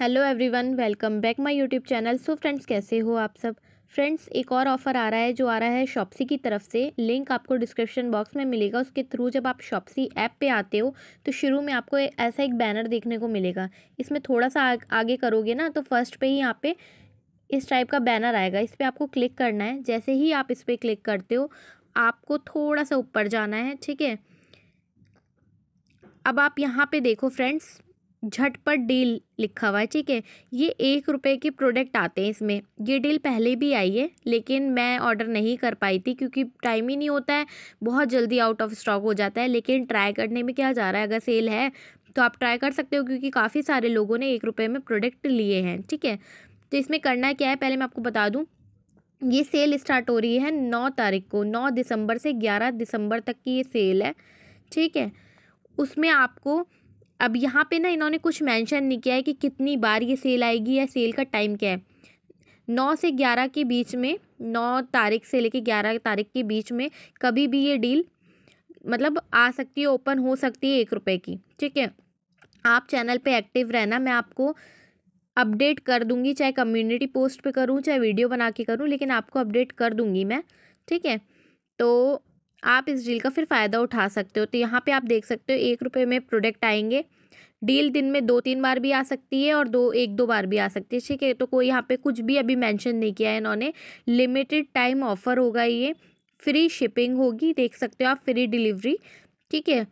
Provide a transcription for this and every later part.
hello everyone welcome back my YouTube channel so friends कैसे हो आप सब फ्रेंड्स एक और ऑफ़र आ रहा है जो आ रहा है शॉपसी की तरफ से लिंक आपको डिस्क्रिप्शन बॉक्स में मिलेगा उसके थ्रू जब आप शॉपसी ऐप पे आते हो तो शुरू में आपको ऐसा एक बैनर देखने को मिलेगा इसमें थोड़ा सा आगे करोगे ना तो फर्स्ट पर ही यहाँ पे इस टाइप का बैनर आएगा इस पर आपको क्लिक करना है जैसे ही आप इस पर क्लिक करते हो आपको थोड़ा सा ऊपर जाना है ठीक है अब आप यहाँ पर देखो फ्रेंड्स झटपट डील लिखा हुआ है ठीक है ये एक रुपए के प्रोडक्ट आते हैं इसमें ये डील पहले भी आई है लेकिन मैं ऑर्डर नहीं कर पाई थी क्योंकि टाइम ही नहीं होता है बहुत जल्दी आउट ऑफ स्टॉक हो जाता है लेकिन ट्राई करने में क्या जा रहा है अगर सेल है तो आप ट्राई कर सकते हो क्योंकि काफ़ी सारे लोगों ने एक रुपये में प्रोडक्ट लिए हैं ठीक है तो इसमें करना क्या है पहले मैं आपको बता दूँ ये सेल स्टार्ट हो रही है नौ तारीख को नौ दिसंबर से ग्यारह दिसंबर तक की ये सेल है ठीक है उसमें आपको अब यहाँ पे ना इन्होंने कुछ मेंशन नहीं किया है कि कितनी बार ये सेल आएगी या सेल का टाइम क्या है नौ से ग्यारह के बीच में नौ तारीख से लेके ग्यारह तारीख के बीच में कभी भी ये डील मतलब आ सकती है ओपन हो सकती है एक रुपये की ठीक है आप चैनल पे एक्टिव रहना मैं आपको अपडेट कर दूंगी चाहे कम्युनिटी पोस्ट पे करूँ चाहे वीडियो बना के करूँ लेकिन आपको अपडेट कर दूंगी मैं ठीक है तो आप इस डील का फिर फ़ायदा उठा सकते हो तो यहाँ पे आप देख सकते हो एक रुपये में प्रोडक्ट आएंगे डील दिन में दो तीन बार भी आ सकती है और दो एक दो बार भी आ सकती है ठीक है तो कोई यहाँ पे कुछ भी अभी मेंशन नहीं किया है इन्होंने लिमिटेड टाइम ऑफ़र होगा ये फ्री शिपिंग होगी देख सकते हो आप फ्री डिलीवरी ठीक है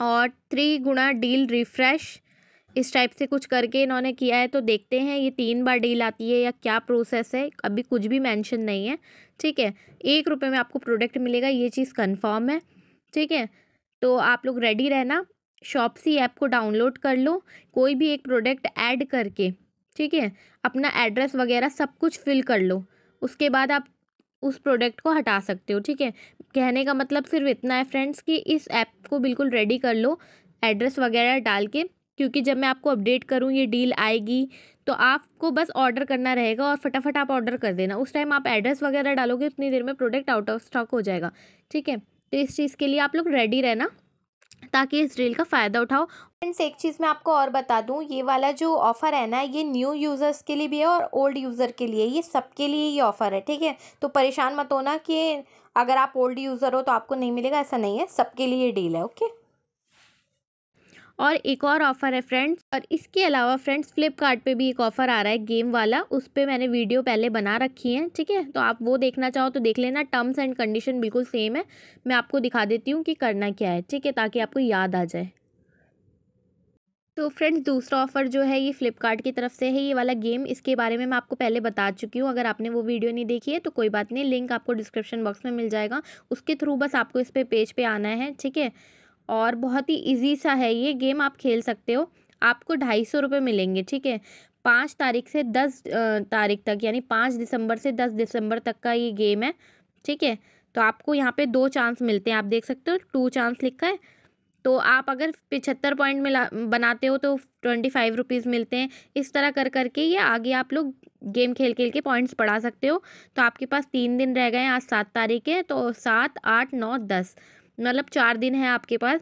और थ्री गुणा डील रिफ्रेश इस टाइप से कुछ करके इन्होंने किया है तो देखते हैं ये तीन बार डील आती है या क्या प्रोसेस है अभी कुछ भी मेंशन नहीं है ठीक है एक रुपये में आपको प्रोडक्ट मिलेगा ये चीज़ कंफर्म है ठीक है तो आप लोग रेडी रहना शॉपसी ऐप को डाउनलोड कर लो कोई भी एक प्रोडक्ट ऐड करके ठीक है अपना एड्रेस वगैरह सब कुछ फिल कर लो उसके बाद आप उस प्रोडक्ट को हटा सकते हो ठीक है कहने का मतलब सिर्फ इतना है फ्रेंड्स कि इस ऐप को बिल्कुल रेडी कर लो एड्रेस वगैरह डाल के क्योंकि जब मैं आपको अपडेट करूँ ये डील आएगी तो आपको बस ऑर्डर करना रहेगा और फटाफट आप ऑर्डर कर देना उस टाइम आप एड्रेस वगैरह डालोगे उतनी देर में प्रोडक्ट आउट ऑफ स्टॉक हो जाएगा ठीक है तो इस चीज़ के लिए आप लोग रेडी रहना ताकि इस डील का फ़ायदा उठाओ फ्रेंड्स एक चीज़ मैं आपको और बता दूं ये वाला जो ऑफ़र है ना ये न्यू यूज़र्स के लिए भी है और ओल्ड यूज़र के लिए ये सबके लिए ये ऑफ़र है ठीक है तो परेशान मत होना कि अगर आप ओल्ड यूज़र हो तो आपको नहीं मिलेगा ऐसा नहीं है सबके लिए ये डील है ओके और एक और ऑफ़र है फ्रेंड्स और इसके अलावा फ्रेंड्स फ्लिपकार्ट पे भी एक ऑफ़र आ रहा है गेम वाला उस पर मैंने वीडियो पहले बना रखी है ठीक है तो आप वो देखना चाहो तो देख लेना टर्म्स एंड कंडीशन बिल्कुल सेम है मैं आपको दिखा देती हूँ कि करना क्या है ठीक है ताकि आपको याद आ जाए तो फ्रेंड्स दूसरा ऑफ़र जो है ये फ़्लिपकार्ट की तरफ से है ये वाला गेम इसके बारे में मैं आपको पहले बता चुकी हूँ अगर आपने वो वीडियो नहीं देखी है तो कोई बात नहीं लिंक आपको डिस्क्रिप्शन बॉक्स में मिल जाएगा उसके थ्रू बस आपको इस पे पेज पे आना है ठीक है और बहुत ही इजी सा है ये गेम आप खेल सकते हो आपको ढाई सौ रुपये मिलेंगे ठीक है पाँच तारीख से दस तारीख तक यानी पाँच दिसंबर से दस दिसंबर तक का ये गेम है ठीक है तो आपको यहाँ पे दो चांस मिलते हैं आप देख सकते हो टू चांस लिखा है तो आप अगर पिछहत्तर पॉइंट मिला बनाते हो तो ट्वेंटी फाइव रुपीज़ मिलते हैं इस तरह कर करके ये आगे आप लोग गेम खेल खेल के पॉइंट्स बढ़ा सकते हो तो आपके पास तीन दिन रह गए हैं आज सात तारीख है तो सात आठ नौ दस मतलब चार दिन है आपके पास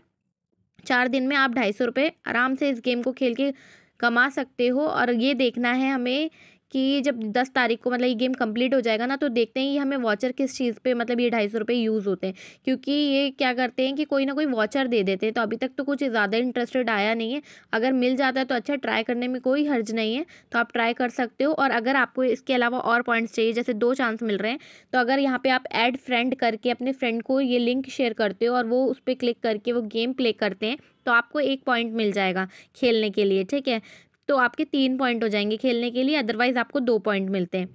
चार दिन में आप ढाई सौ रुपये आराम से इस गेम को खेल के कमा सकते हो और ये देखना है हमें कि जब दस तारीख को मतलब ये गेम कंप्लीट हो जाएगा ना तो देखते हैं ये हमें वॉचर किस चीज़ पे मतलब ये ढाई सौ रुपये यूज़ होते हैं क्योंकि ये क्या करते हैं कि कोई ना कोई वॉचर दे देते हैं तो अभी तक तो कुछ ज़्यादा इंटरेस्टेड आया नहीं है अगर मिल जाता है तो अच्छा ट्राई करने में कोई हर्ज नहीं है तो आप ट्राई कर सकते हो और अगर आपको इसके अलावा और पॉइंट्स चाहिए जैसे दो चांस मिल रहे हैं तो अगर यहाँ पर आप एड फ्रेंड करके अपने फ्रेंड को ये लिंक शेयर करते हो और वो उस पर क्लिक करके वो गेम प्ले करते हैं तो आपको एक पॉइंट मिल जाएगा खेलने के लिए ठीक है तो आपके तीन पॉइंट हो जाएंगे खेलने के लिए अदरवाइज़ आपको दो पॉइंट मिलते हैं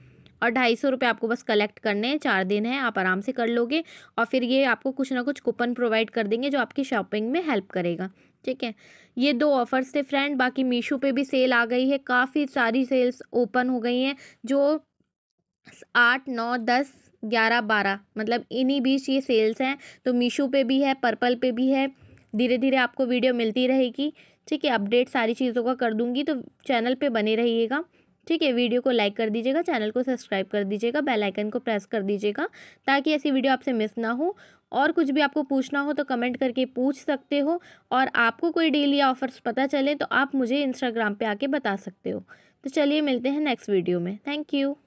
और ढाई सौ रुपये आपको बस कलेक्ट करने हैं चार दिन है आप आराम से कर लोगे और फिर ये आपको कुछ ना कुछ कूपन प्रोवाइड कर देंगे जो आपकी शॉपिंग में हेल्प करेगा ठीक है ये दो ऑफ़र्स थे फ्रेंड बाकी मीशो पे भी सेल आ गई है काफ़ी सारी सेल्स ओपन हो गई हैं जो आठ नौ दस ग्यारह बारह मतलब इन्हीं बीच ये सेल्स हैं तो मीशो पे भी है पर्पल पे भी है धीरे धीरे आपको वीडियो मिलती रहेगी ठीक है अपडेट सारी चीज़ों का कर दूंगी तो चैनल पे बने रहिएगा ठीक है वीडियो को लाइक कर दीजिएगा चैनल को सब्सक्राइब कर दीजिएगा बेल आइकन को प्रेस कर दीजिएगा ताकि ऐसी वीडियो आपसे मिस ना हो और कुछ भी आपको पूछना हो तो कमेंट करके पूछ सकते हो और आपको कोई डील या ऑफर्स पता चले तो आप मुझे इंस्टाग्राम पे आके बता सकते हो तो चलिए मिलते हैं नेक्स्ट वीडियो में थैंक यू